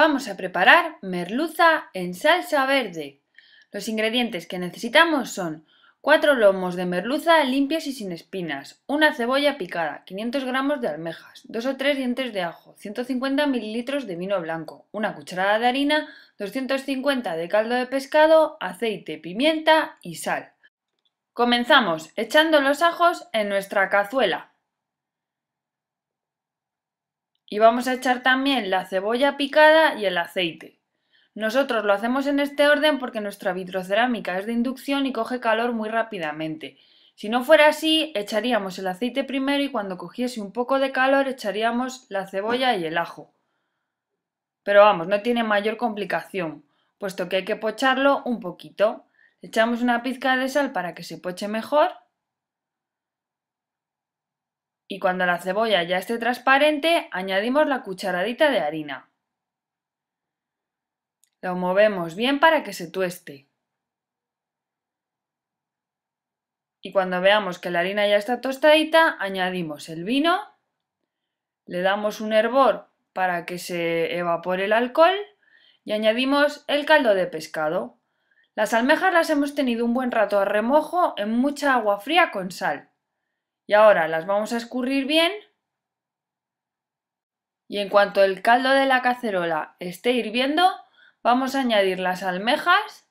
Vamos a preparar merluza en salsa verde. Los ingredientes que necesitamos son 4 lomos de merluza limpios y sin espinas, una cebolla picada, 500 gramos de almejas, 2 o 3 dientes de ajo, 150 mililitros de vino blanco, una cucharada de harina, 250 de caldo de pescado, aceite, pimienta y sal. Comenzamos echando los ajos en nuestra cazuela. Y vamos a echar también la cebolla picada y el aceite. Nosotros lo hacemos en este orden porque nuestra vitrocerámica es de inducción y coge calor muy rápidamente. Si no fuera así, echaríamos el aceite primero y cuando cogiese un poco de calor echaríamos la cebolla y el ajo. Pero vamos, no tiene mayor complicación, puesto que hay que pocharlo un poquito. Echamos una pizca de sal para que se poche mejor y cuando la cebolla ya esté transparente añadimos la cucharadita de harina. Lo movemos bien para que se tueste. Y cuando veamos que la harina ya está tostadita, añadimos el vino, le damos un hervor para que se evapore el alcohol y añadimos el caldo de pescado. Las almejas las hemos tenido un buen rato a remojo en mucha agua fría con sal. Y ahora las vamos a escurrir bien. Y en cuanto el caldo de la cacerola esté hirviendo, vamos a añadir las almejas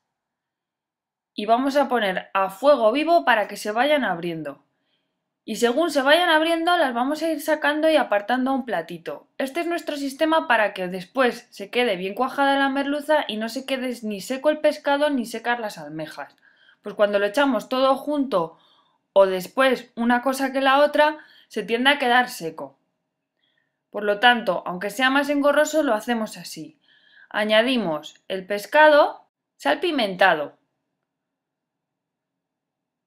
y vamos a poner a fuego vivo para que se vayan abriendo. Y según se vayan abriendo, las vamos a ir sacando y apartando a un platito. Este es nuestro sistema para que después se quede bien cuajada la merluza y no se quede ni seco el pescado ni secar las almejas. Pues cuando lo echamos todo junto o después una cosa que la otra, se tiende a quedar seco. Por lo tanto, aunque sea más engorroso, lo hacemos así. Añadimos el pescado sal pimentado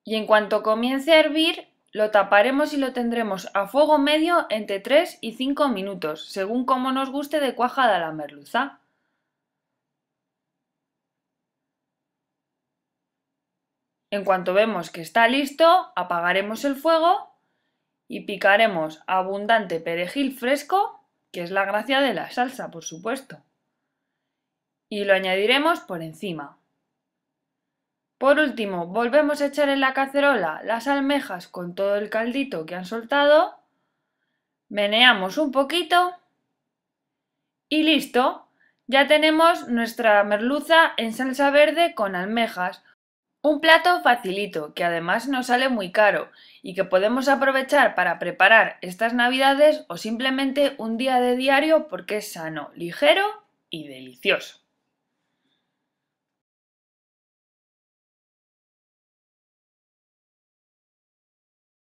Y en cuanto comience a hervir, lo taparemos y lo tendremos a fuego medio entre 3 y 5 minutos, según como nos guste de cuajada la merluza. En cuanto vemos que está listo, apagaremos el fuego y picaremos abundante perejil fresco, que es la gracia de la salsa, por supuesto. Y lo añadiremos por encima. Por último, volvemos a echar en la cacerola las almejas con todo el caldito que han soltado, meneamos un poquito y listo, ya tenemos nuestra merluza en salsa verde con almejas, un plato facilito, que además no sale muy caro y que podemos aprovechar para preparar estas navidades o simplemente un día de diario porque es sano, ligero y delicioso.